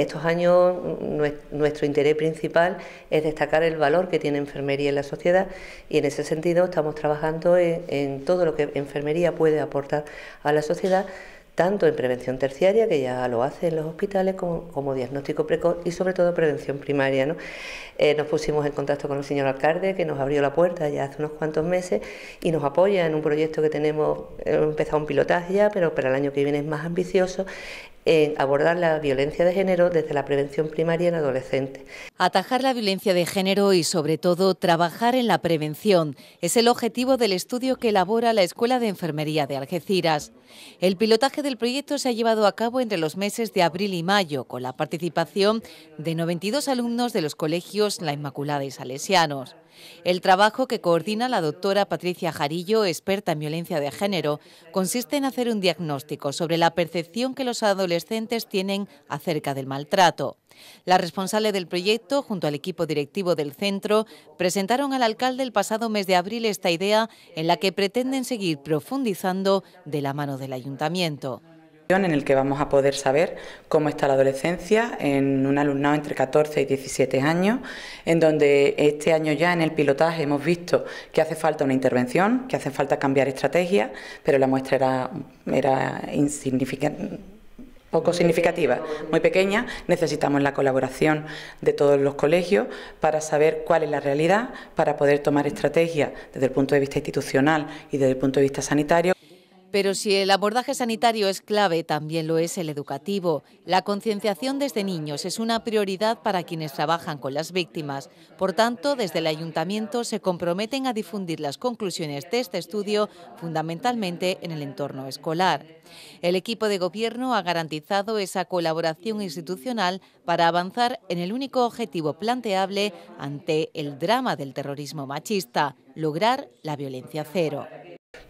estos años, nuestro interés principal es destacar el valor que tiene enfermería en la sociedad y en ese sentido estamos trabajando e-, en, todo lo que enfermería puede aportar a la sociedad tanto en prevención terciaria, que ya lo hace en los hospitales, como, diagnóstico precoz y sobre todo prevención primaria. Eh, nos pusimos en contacto con el señor alcalde, que nos abrió la puerta ya hace unos cuantos meses y nos apoya en un proyecto que tenemos, empezado un pilotaje ya, pero para el año que viene es más ambicioso, en abordar la violencia de género desde la prevención primaria en adolescentes. Atajar la violencia de género y sobre todo trabajar en la prevención es el objetivo del estudio que elabora la Escuela de Enfermería de Algeciras. El pilotaje del proyecto se ha llevado a cabo entre los meses de abril y mayo con la participación de 92 alumnos de los colegios La Inmaculada y Salesianos. El trabajo que coordina la doctora Patricia Jarillo, experta en violencia de género, consiste en hacer un diagnóstico sobre la percepción que los adolescentes tienen acerca del maltrato. La responsable del proyecto, junto al equipo directivo del centro, presentaron al alcalde el pasado mes de abril esta idea en la que pretenden seguir profundizando de la mano del ayuntamiento en el que vamos a poder saber cómo está la adolescencia en un alumnado entre 14 y 17 años, en donde este año ya en el pilotaje hemos visto que hace falta una intervención, que hace falta cambiar estrategia, pero la muestra era, poco significativa, muy pequeña, necesitamos la colaboración de todos los colegios para saber cuál es la realidad, para poder tomar estrategias desde el punto de vista institucional y desde el punto de vista sanitario. Pero si el abordaje sanitario es clave, también lo es el educativo. La concienciación desde niños es una prioridad para quienes trabajan con las víctimas. Por tanto, desde el ayuntamiento se comprometen a difundir las conclusiones de este estudio, fundamentalmente en el entorno escolar. El equipo de gobierno ha garantizado esa colaboración institucional para avanzar en el único objetivo planteable ante el drama del terrorismo machista, lograr la violencia cero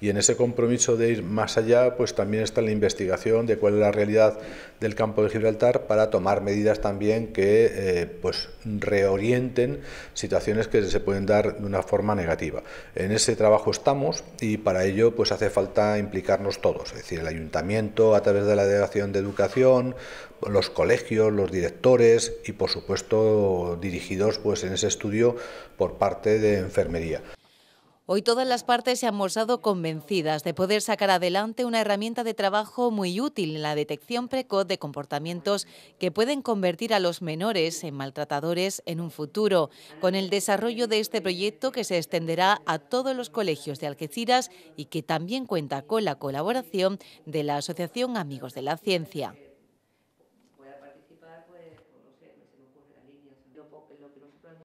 y en ese compromiso de ir más allá, pues también está la investigación de cuál es la realidad del campo de Gibraltar para tomar medidas también que eh, pues reorienten situaciones que se pueden dar de una forma negativa. En ese trabajo estamos y para ello pues hace falta implicarnos todos, es decir, el ayuntamiento a través de la delegación de educación, los colegios, los directores y por supuesto dirigidos pues en ese estudio por parte de enfermería. Hoy todas las partes se han mostrado convencidas de poder sacar adelante una herramienta de trabajo muy útil en la detección precoz de comportamientos que pueden convertir a los menores en maltratadores en un futuro, con el desarrollo de este proyecto que se extenderá a todos los colegios de Algeciras y que también cuenta con la colaboración de la Asociación Amigos de la Ciencia.